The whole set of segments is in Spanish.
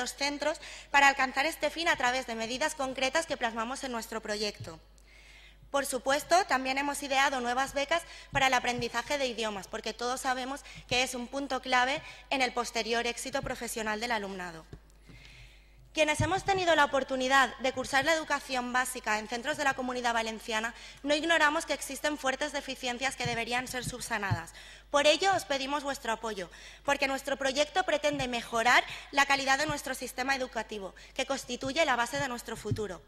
los centros para alcanzar este fin a través de medidas concretas que plasmamos en nuestro proyecto. Por supuesto, también hemos ideado nuevas becas para el aprendizaje de idiomas, porque todos sabemos que es un punto clave en el posterior éxito profesional del alumnado. Quienes hemos tenido la oportunidad de cursar la educación básica en centros de la comunidad valenciana, no ignoramos que existen fuertes deficiencias que deberían ser subsanadas. Por ello, os pedimos vuestro apoyo, porque nuestro proyecto pretende mejorar la calidad de nuestro sistema educativo, que constituye la base de nuestro futuro.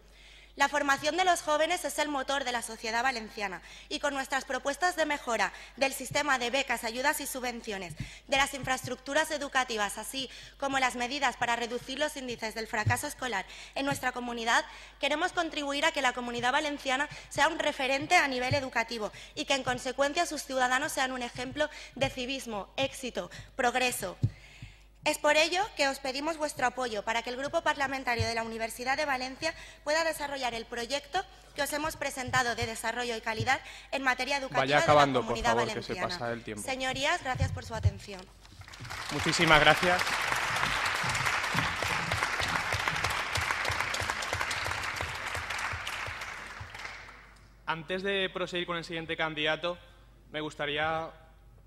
La formación de los jóvenes es el motor de la sociedad valenciana y con nuestras propuestas de mejora del sistema de becas, ayudas y subvenciones, de las infraestructuras educativas, así como las medidas para reducir los índices del fracaso escolar en nuestra comunidad, queremos contribuir a que la comunidad valenciana sea un referente a nivel educativo y que, en consecuencia, sus ciudadanos sean un ejemplo de civismo, éxito, progreso. Es por ello que os pedimos vuestro apoyo para que el Grupo Parlamentario de la Universidad de Valencia pueda desarrollar el proyecto que os hemos presentado de desarrollo y calidad en materia educativa Vaya de la comunidad valenciana. Señorías, gracias por su atención. Muchísimas gracias. Antes de proseguir con el siguiente candidato, me gustaría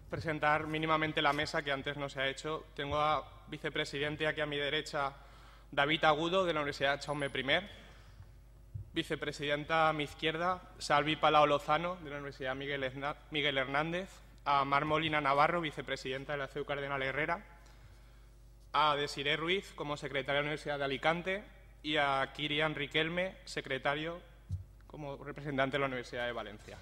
presentar mínimamente la mesa que antes no se ha hecho. Tengo a vicepresidente aquí a mi derecha, David Agudo, de la Universidad Chaume I. Vicepresidenta a mi izquierda, Salvi Palao Lozano, de la Universidad Miguel Hernández. A Mar Molina Navarro, vicepresidenta de la CEU Cardenal Herrera. A Desiré Ruiz, como secretaria de la Universidad de Alicante. Y a Kirian Riquelme, secretario como representante de la Universidad de Valencia.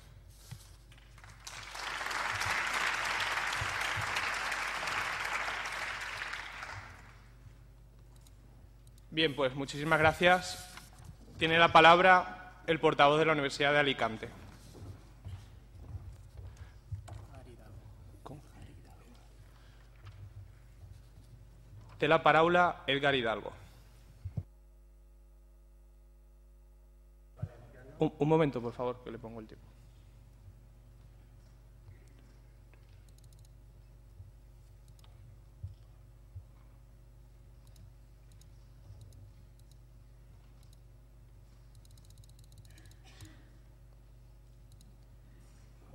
Bien, pues muchísimas gracias. Tiene la palabra el portavoz de la Universidad de Alicante. Tela la palabra Edgar Hidalgo. un, momento, por favor, que le pongo el tiempo.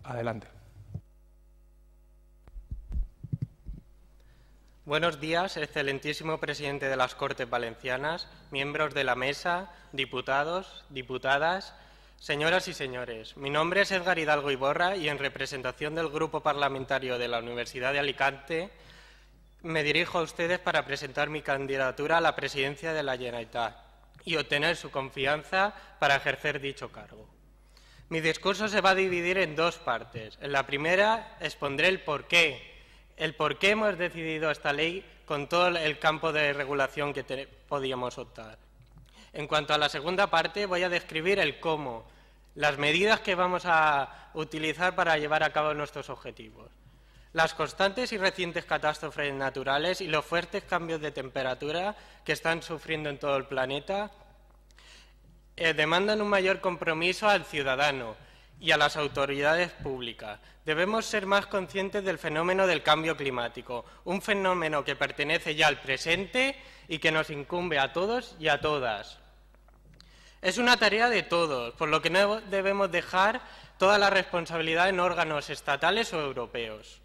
Adelante. Buenos días, excelentísimo presidente de las Cortes Valencianas, miembros de la mesa, diputados, diputadas, señoras y señores. Mi nombre es Edgar Hidalgo Iborra y en representación del Grupo Parlamentario de la Universidad de Alicante me dirijo a ustedes para presentar mi candidatura a la presidencia de la Generalitat y obtener su confianza para ejercer dicho cargo. Mi discurso se va a dividir en dos partes. En la primera expondré el porqué, el por qué hemos decidido esta ley con todo el campo de regulación que podíamos optar. En cuanto a la segunda parte, voy a describir el cómo, las medidas que vamos a utilizar para llevar a cabo nuestros objetivos. Las constantes y recientes catástrofes naturales y los fuertes cambios de temperatura que están sufriendo en todo el planeta eh, demandan un mayor compromiso al ciudadano y a las autoridades públicas. Debemos ser más conscientes del fenómeno del cambio climático, un fenómeno que pertenece ya al presente y que nos incumbe a todos y a todas. Es una tarea de todos, por lo que no debemos dejar toda la responsabilidad en órganos estatales o europeos.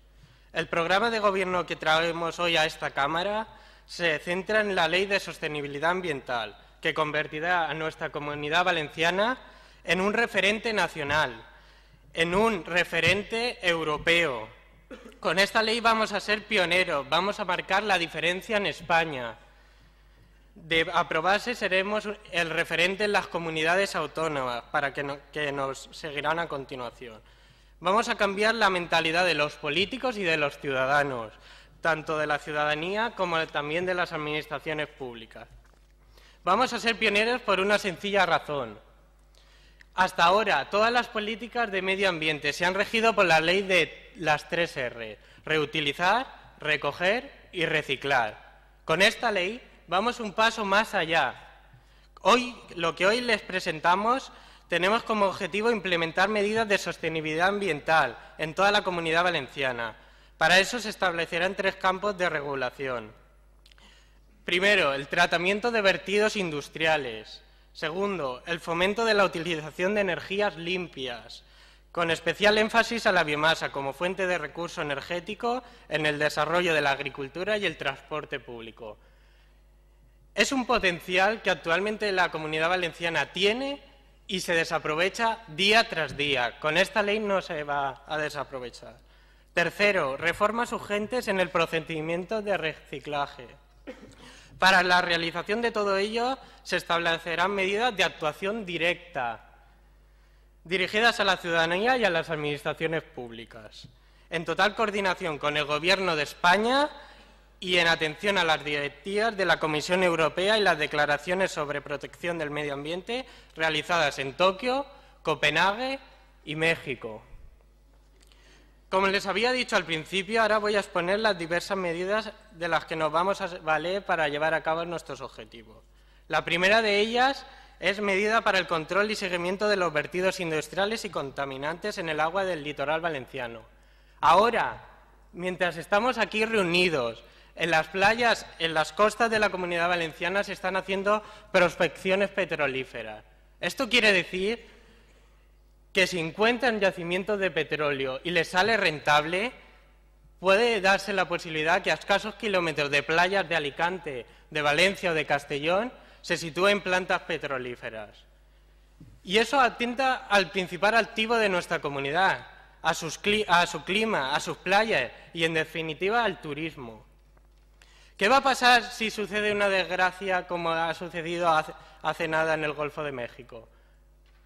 El programa de gobierno que traemos hoy a esta Cámara se centra en la Ley de Sostenibilidad Ambiental, que convertirá a nuestra comunidad valenciana en un referente nacional, en un referente europeo. Con esta ley vamos a ser pioneros, vamos a marcar la diferencia en España. De aprobarse seremos el referente en las comunidades autónomas, para que, nos seguirán a continuación. Vamos a cambiar la mentalidad de los políticos y de los ciudadanos, tanto de la ciudadanía como también de las administraciones públicas. Vamos a ser pioneros por una sencilla razón. Hasta ahora, todas las políticas de medio ambiente se han regido por la ley de las tres R, reutilizar, recoger y reciclar. Con esta ley vamos un paso más allá. Hoy, lo que hoy les presentamos, tenemos como objetivo implementar medidas de sostenibilidad ambiental en toda la comunidad valenciana. Para eso se establecerán tres campos de regulación. Primero, el tratamiento de vertidos industriales. Segundo, el fomento de la utilización de energías limpias, con especial énfasis a la biomasa como fuente de recurso energético en el desarrollo de la agricultura y el transporte público. Es un potencial que actualmente la comunidad valenciana tiene y se desaprovecha día tras día. Con esta ley no se va a desaprovechar. Tercero, reformas urgentes en el procedimiento de reciclaje. Para la realización de todo ello se establecerán medidas de actuación directa dirigidas a la ciudadanía y a las administraciones públicas, en total coordinación con el Gobierno de España y en atención a las directivas de la Comisión Europea y las declaraciones sobre protección del medio ambiente realizadas en Tokio, Copenhague y México. Como les había dicho al principio, ahora voy a exponer las diversas medidas de las que nos vamos a valer para llevar a cabo nuestros objetivos. La primera de ellas es medida para el control y seguimiento de los vertidos industriales y contaminantes en el agua del litoral valenciano. Ahora, mientras estamos aquí reunidos, en las playas, en las costas de la comunidad valenciana se están haciendo prospecciones petrolíferas. Esto quiere decir que si encuentran yacimientos de petróleo y le sale rentable, puede darse la posibilidad que a escasos kilómetros de playas de Alicante, de Valencia o de Castellón se sitúen plantas petrolíferas. Y eso atenta al principal activo de nuestra comunidad, a, su clima, a sus playas y, en definitiva, al turismo. ¿Qué va a pasar si sucede una desgracia como ha sucedido hace nada en el Golfo de México?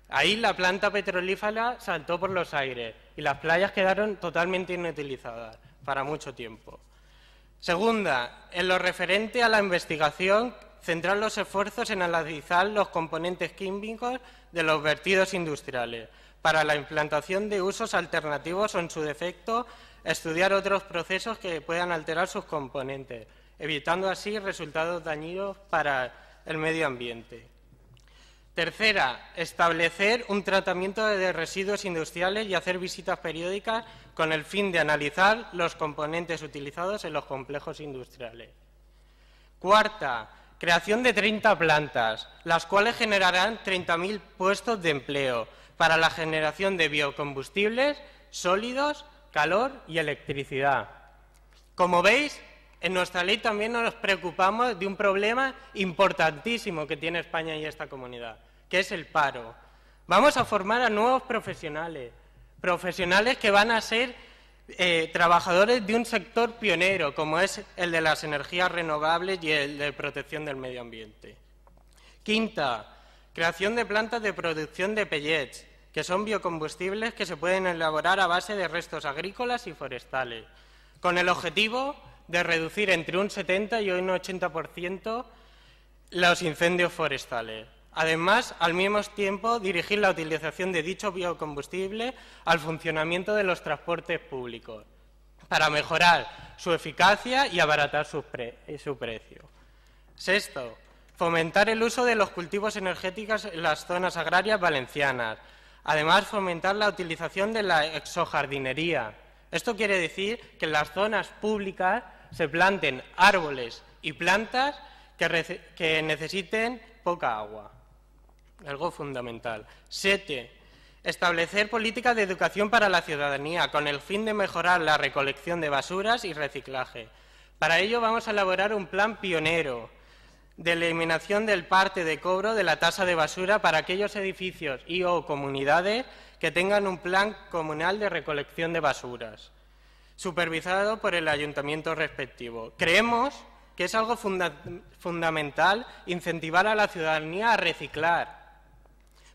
Ahí la planta petrolífera saltó por los aires y las playas quedaron totalmente inutilizadas para mucho tiempo. Segunda, en lo referente a la investigación, centrar los esfuerzos en analizar los componentes químicos de los vertidos industriales para la implantación de usos alternativos o, en su defecto, estudiar otros procesos que puedan alterar sus componentes, evitando así resultados dañinos para el medio ambiente. Tercera, establecer un tratamiento de residuos industriales y hacer visitas periódicas con el fin de analizar los componentes utilizados en los complejos industriales. Cuarta, creación de 30 plantas, las cuales generarán 30.000 puestos de empleo para la generación de biocombustibles, sólidos, calor y electricidad. Como veis, en nuestra ley también nos preocupamos de un problema importantísimo que tiene España y esta comunidad, que es el paro. Vamos a formar a nuevos profesionales, profesionales que van a ser eh, trabajadores de un sector pionero, como es el de las energías renovables y el de protección del medio ambiente. Quinta, creación de plantas de producción de pellets, que son biocombustibles que se pueden elaborar a base de restos agrícolas y forestales, con el objetivo de reducir entre un 70 y un 80% los incendios forestales. Además, al mismo tiempo, dirigir la utilización de dicho biocombustible al funcionamiento de los transportes públicos, para mejorar su eficacia y abaratar eh, su, precio. Sexto, fomentar el uso de los cultivos energéticos en las zonas agrarias valencianas. Además, fomentar la utilización de la exojardinería. Esto quiere decir que en las zonas públicas se planten árboles y plantas que necesiten poca agua algo fundamental. Siete, establecer políticas de educación para la ciudadanía con el fin de mejorar la recolección de basuras y reciclaje. Para ello vamos a elaborar un plan pionero de eliminación del parte de cobro de la tasa de basura para aquellos edificios y o comunidades que tengan un plan comunal de recolección de basuras, supervisado por el ayuntamiento respectivo. Creemos que es algo fundamental incentivar a la ciudadanía a reciclar,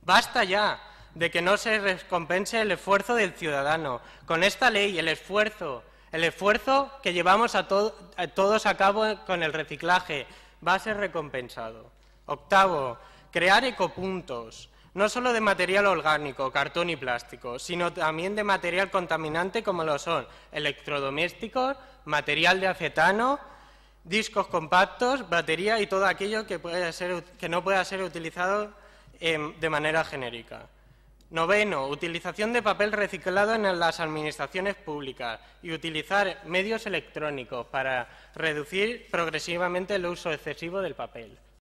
Basta ya de que no se recompense el esfuerzo del ciudadano. Con esta ley, el esfuerzo, el esfuerzo que llevamos todos a cabo con el reciclaje va a ser recompensado. Octavo, crear ecopuntos, no solo de material orgánico, cartón y plástico, sino también de material contaminante como lo son electrodomésticos, material de acetano, discos compactos, batería y todo aquello que no pueda ser utilizado Em, de manera genérica. Noveno, utilización de papel reciclado en las administraciones públicas y utilizar medios electrónicos para reducir progresivamente el uso excesivo del papel.